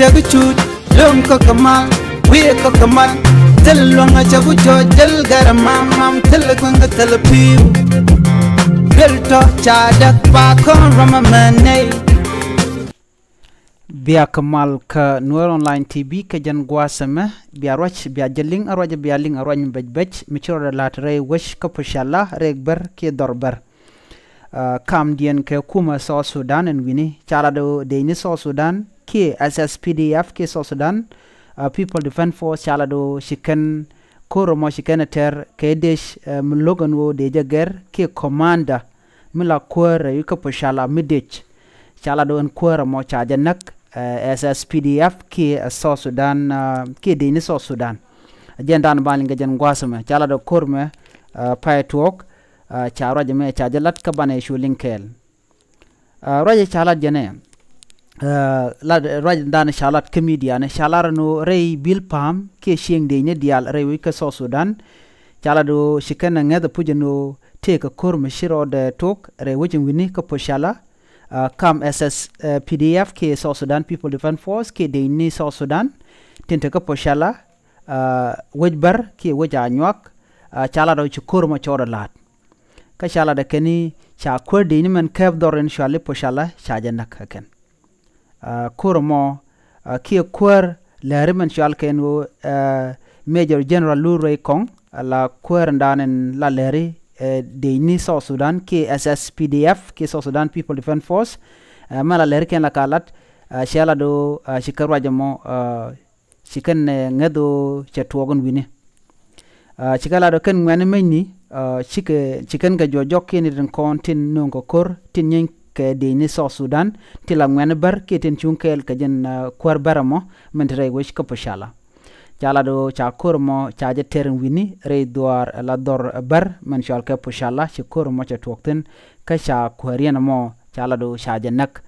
chegu chuj lom ko kamal we ko kamal tel lo nga chegu jo jel gara mam tel ko nga tel piu bel to cha dak pa ko rama mane biya kamal ka nuer online tv ka jan gwasama biya roch biya jelling aroja biya ling arwany bej bej michiro da lat rey wesh ka pushala regber ke dorber uh, ah, kam dien ke kuma so sudan en wini chala do de ni so sudan ke SSPDF ya, ke South Sudan uh, people Defense Force. shalado shiken koro mo shiken ter ke desh uh, mlogan wo deja ger ke commander mila kwere yuka po shala midich shalado en kwere mo chaje nak uh, SSPDF ya, ke uh, South Sudan ke Dini ni so Sudan jendan balinga jen gwasama shalado uh, pai tuok charo jame chaje lat kabane shulinkel roje chala jene Eh, ra dan shala kamedia sala taeera w kurmo eh, kia kwer lariman shalken wo eh, major general luray kong eh, la kwer ndanen la leri de ni so sudan ke sspdf ke so sudan people defense force mala leri ken la kalat shala do shikarwa jamo shikan ngado chatuogon wini chikala do ken ngwani menni chike chikan ga jojok ken rin kon tin nongo kor tin nyen ke dini so sudan ti la ngwen bar keten chun kel ke jen uh, kwar baramo men tre wish ko pashala jala do cha kormo cha je terin wini re duar uh, la dor uh, bar men shal ke pashala shi kormo cha tokten ka cha kwarien mo jala do cha je nak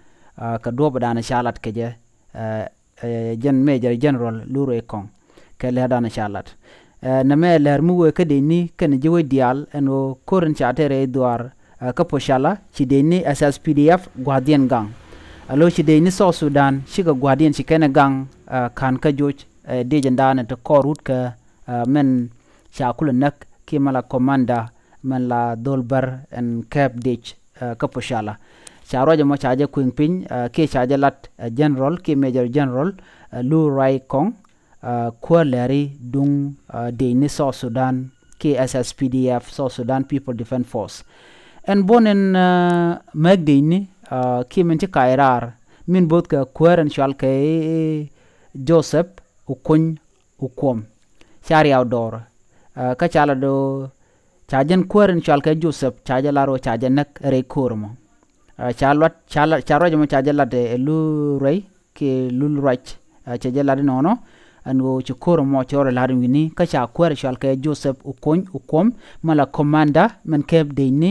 ka do badana shalat ke je jen major general luro ekong ke le dana shalat na me ler mu we ke dini ken jiwe dial eno koren korin cha tere duar Eh, kapo shala chideni sspdf guardian gang alo eh, chideni so sudan ga guardian kene gang eh, kan ka joj de jandana to korut ka men chakul nak kimala komanda men la dolbar en cap dich kapo shala charoje mo chaje kuin pin ke chaje lat general ke major general lu rai kong ko leri dung de ni so sudan ke sspdf so sudan people defense force en bonen eh, magdeyni eh, kiminti kairar e min bodka kueren shalke e, e, joseph ukuny ukom chariaw dor eh, ka chala do chajen kueren shalke joseph chajalaro chajenek rekormo chalwat chala charojmo chajalade lu rei ke lul rach chajalade nono ango chikoro mo choro larin wini kacha kwere shalke joseph ukony ukom mala commander men kep deini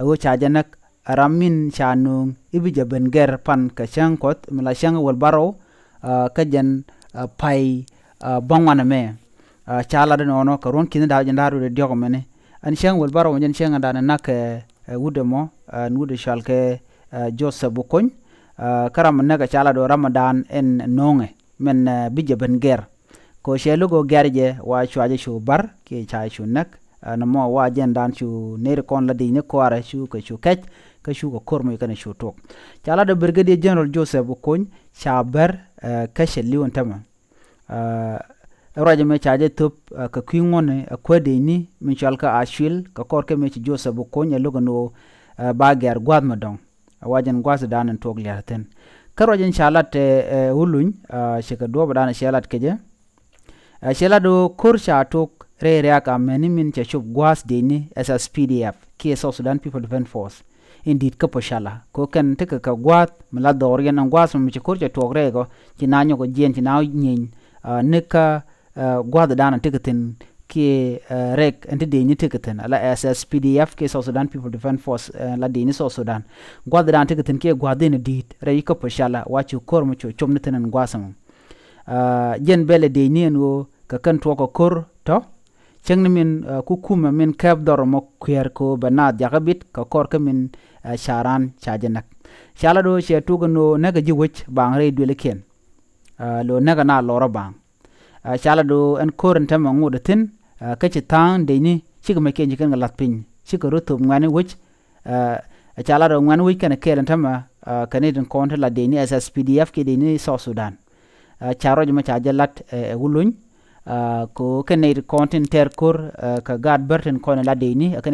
awo chajanak aramin chanung ibi jaben ger pan kashang kot malashang wal baro ah, kajan ah, pai ah, bangwana me chala den ono karon kin da jan daru de diogo mene an shang wal baro jan shang da na nak eh, eh, wudemo nude shalke eh, jose bukon karam naga chala do ramadan en nonge men bi jaben ger ko shelugo gerje wa chwaje shu bar ke cha shu nak Eh, na mo wa jen dan chu ner kon la di ne ko ara chu ka chu kech ke chu ko kor mo kana chu tok chala da brigadier general joseph okon chaber eh, ka sheliwon tama raja me eh, chaje tup ka kwingone akwede ni min chalka ashil ka korke me joseph okon ya lugano ba gyar gwad madong wajen gwas danan tok ka karojin shalat ulun shika duwa badana e shalat keje shelado kor kursha tok rereak ameni min ce cup gwas deni ss pdf ki south sudan people defense force indit ka poshala ko ken te ka ka gwat mla dor gen gwas mi ce kurje to grego ti nanyo ko jien ti naw nyin ne ka gwad dana te tin ki rek ente deni te tin ala ss pdf ki south sudan people defense force la deni south sudan gwad dana te tin ki gwad deni dit re ka poshala wa ci kor mu ci chum ne tin gwasam jen bele deni en wo ka kan to ko kor to mình mình cú khép cheng min uh, eh, kukuma eh, min kep doro mo kwer ko banad yakabit ka kor ka min uh, sharan chajenak shala xe she tuga no naga ji wich bang re dwele ken uh, lo naga na loro bang uh, shala do en koren tema ngu da tin uh, ka chi tang chỉ có mấy cái gì kan galat pin chỉ có chika rutu ngani wich uh, shala cái này wich kana kelen tema uh, kanidin konta là de ni SSPDF cái e de ni sau Sudan rồi charo jima chajelat uh, wuluny kokn kotin terkor eh, ka gad ber tn koni a dni ow ar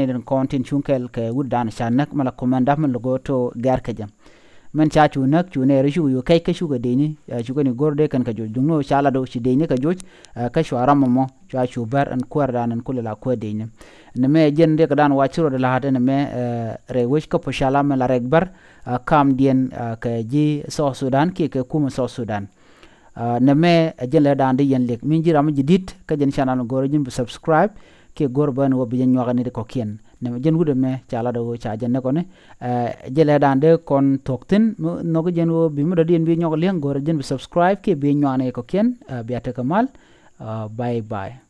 bekamden so sudan kku sou sudan Ah, na me jen le dande yen lek min jiram jidit ka jen channel goro jin subscribe ke gor ban wo bi nyaga ni ko ken ne ma jen wude me chala do cha jen ne ko ne ah, jele dande kon toktin no ko jen wo bi mu dodien bi nyaga len gor jen subscribe ke bi nyane ko ken ah, bi kamal bye bye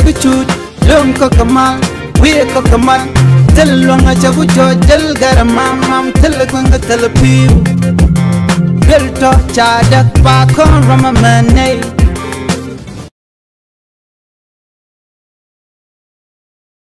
chegu chut lom ko kama wiye ko kama tel longa chegu cho jel gara mamam tel kwanga tel piu Belto chadak pa kon rama manay